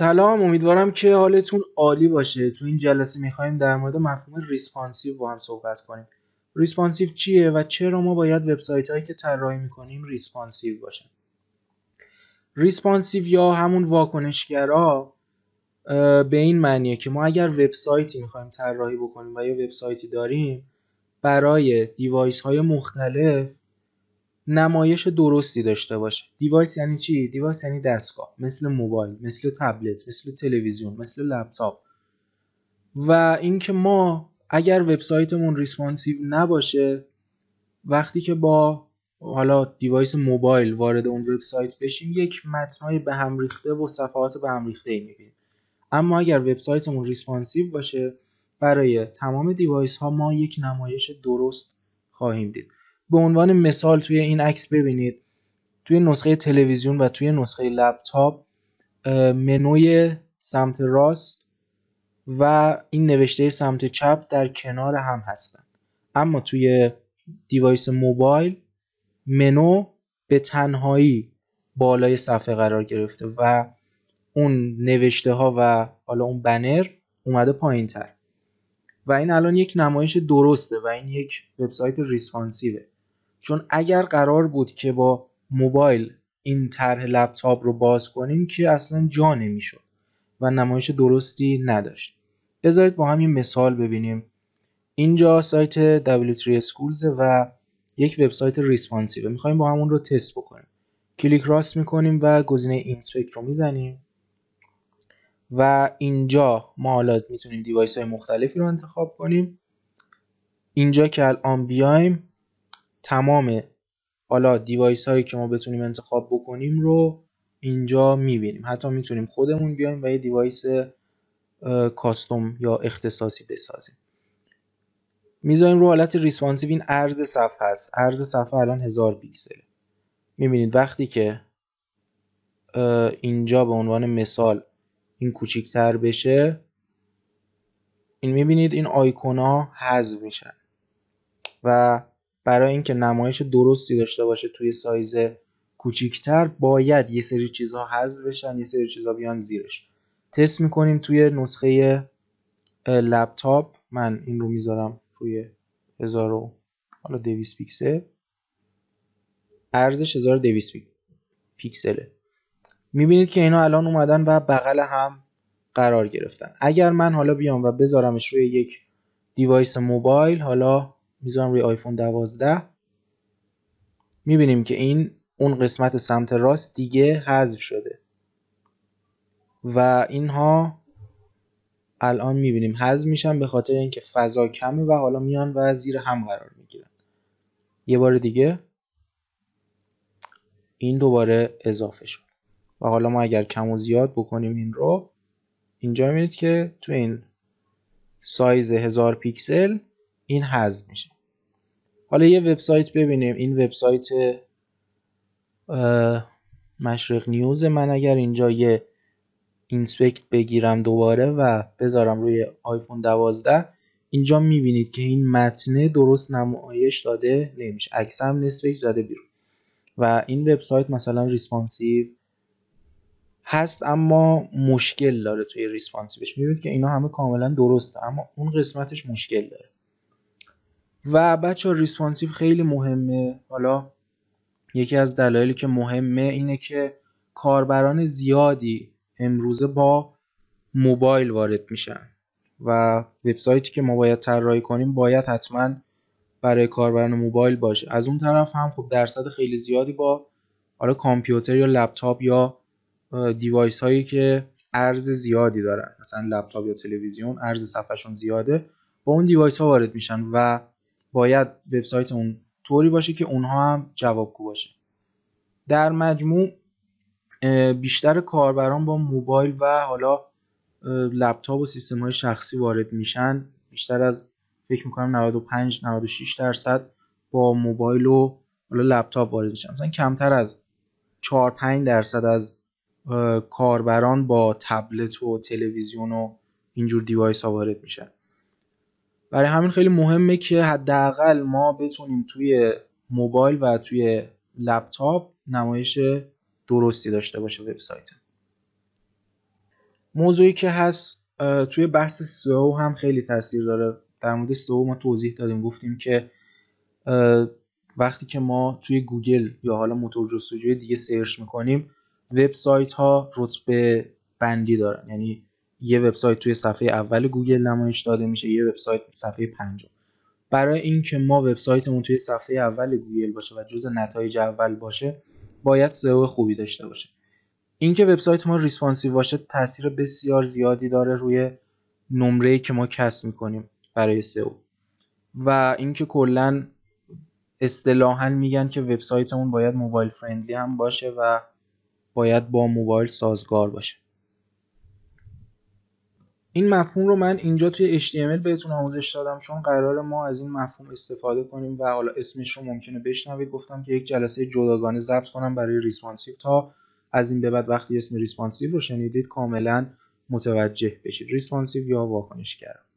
سلام امیدوارم که حالتون عالی باشه تو این جلسه میخوایم در مورد مفهوم ریسپانسیو با هم صحبت کنیم ریسپانسیو چیه و چرا ما باید وبسایت هایی که طراحی میکنیم ریسپانسیو باشن ریسپانسیو یا همون واکنشگرا به این معنیه که ما اگر وبسایتی میخوایم طراحی بکنیم و یا وبسایتی داریم برای دیوایس های مختلف نمایش درستی داشته باشه دیوایس یعنی چی دیوایس یعنی دستگاه مثل موبایل مثل تبلت مثل تلویزیون مثل لپتاپ و اینکه ما اگر وبسایتمون ریسپانسیو نباشه وقتی که با حالا دیوایس موبایل وارد اون وبسایت بشیم یک متنای به هم ریخته و صفحات به هم ریخته ای میبینیم اما اگر وبسایتمون ریسپانسیو باشه برای تمام دیوایس ها ما یک نمایش درست خواهیم دید به عنوان مثال توی این عکس ببینید توی نسخه تلویزیون و توی نسخه لپتاپ منوی سمت راست و این نوشته سمت چپ در کنار هم هستند اما توی دیوایس موبایل منو به تنهایی بالای صفحه قرار گرفته و اون نوشته ها و حالا اون بنر اومده پایین تر و این الان یک نمایش درسته و این یک وبسایت ریسپانسیوه چون اگر قرار بود که با موبایل این طرح لپتاپ رو باز کنیم که اصلا جا نمیشد و نمایش درستی نداشت بذارید با هم یه مثال ببینیم اینجا سایت W3 Schools و یک وبسایت ریسپانسیو میخوایم با همون رو تست بکنیم کلیک راست میکنیم و گزینه اینسپکت رو میزنیم و اینجا ما حالا میتونیم دیوایس های مختلفی رو انتخاب کنیم اینجا که الان بیایم تمام حالا دیوایس هایی که ما بتونیم انتخاب بکنیم رو اینجا میبینیم حتی میتونیم خودمون بیایم و یه دیوایس کاستوم یا اختصاصی بسازیم میذاریم رو حالت ریسپانسیو این ارز صفحه است ارز صفحه الان 1000 پیکسله میبینید وقتی که اینجا به عنوان مثال این کوچیکتر بشه این میبینید این آیکونا حذف میشن و برای اینکه نمایش درستی داشته باشه توی سایز کوچیکتر باید یه سری چیزها حذف بشن یه سری چیزها بیان زیرش تست میکنیم توی نسخه لپتاپ من این رو میذارم روی 1000 حالا 200 پیکسل ارزش 1200 پیکسله میبینید که اینا الان اومدن و بغل هم قرار گرفتن اگر من حالا بیام و بذارمش روی یک دیوایس موبایل حالا میذارم روی آیفون 12 میبینیم که این اون قسمت سمت راست دیگه حذف شده و اینها الان میبینیم حذف میشن به خاطر اینکه فضا کمه و حالا میان و زیر هم قرار میگیرن یه بار دیگه این دوباره اضافه شد و حالا ما اگر کم و زیاد بکنیم این رو اینجا میبینید که تو این سایز 1000 پیکسل این حذف میشه حالا یه وبسایت ببینیم این وبسایت مشرق نیوز من اگر اینجا یه اینسپکت بگیرم دوباره و بذارم روی آیفون 12 اینجا میبینید که این متن درست نمایش داده نمیشه عکس هم نصفش زده بیرون و این وبسایت مثلا ریسپانسیو هست اما مشکل داره توی ریسپانسیوش میبینید که اینا همه کاملا درسته اما اون قسمتش مشکل داره و بچه ها ریسپانسیو خیلی مهمه حالا یکی از دلایلی که مهمه اینه که کاربران زیادی امروزه با موبایل وارد میشن و وبسایتی که ما باید طراحی کنیم باید حتما برای کاربران موبایل باشه از اون طرف هم خب درصد خیلی زیادی با حالا کامپیوتر یا لپتاپ یا دیوایس هایی که ارز زیادی دارن مثلا لپتاپ یا تلویزیون ارز صفحشون زیاده با اون دیوایس ها وارد میشن و باید وبسایت اون طوری باشه که اونها هم جوابگو باشه در مجموع بیشتر کاربران با موبایل و حالا لپتاپ و سیستم های شخصی وارد میشن بیشتر از فکر میکنم 95 96 درصد با موبایل و حالا لپتاپ وارد میشن مثلا کمتر از 4 5 درصد از کاربران با تبلت و تلویزیون و اینجور دیوایس ها وارد میشن برای همین خیلی مهمه که حداقل ما بتونیم توی موبایل و توی لپتاپ نمایش درستی داشته باشه وبسایت موضوعی که هست توی بحث سئو هم خیلی تاثیر داره در مورد سو ما توضیح دادیم گفتیم که وقتی که ما توی گوگل یا حالا موتور جستجوی دیگه سرچ میکنیم وبسایت ها رتبه بندی دارن یعنی یه وبسایت توی صفحه اول گوگل نمایش داده میشه یه وبسایت صفحه پنجم برای اینکه ما وبسایتمون توی صفحه اول گوگل باشه و جز نتایج اول باشه باید سئو e خوبی داشته باشه اینکه وبسایت ما ریسپانسیو باشه تاثیر بسیار زیادی داره روی نمره که ما کسب میکنیم برای سئو e و اینکه کلا اصطلاحا میگن که وبسایتمون باید موبایل فرندلی هم باشه و باید با موبایل سازگار باشه این مفهوم رو من اینجا توی HTML بهتون آموزش دادم چون قرار ما از این مفهوم استفاده کنیم و حالا اسمش رو ممکنه بشنوید گفتم که یک جلسه جداگانه ضبط کنم برای ریسپانسیو تا از این به بعد وقتی اسم ریسپانسیو رو شنیدید کاملا متوجه بشید ریسپانسیو یا واکنش کرد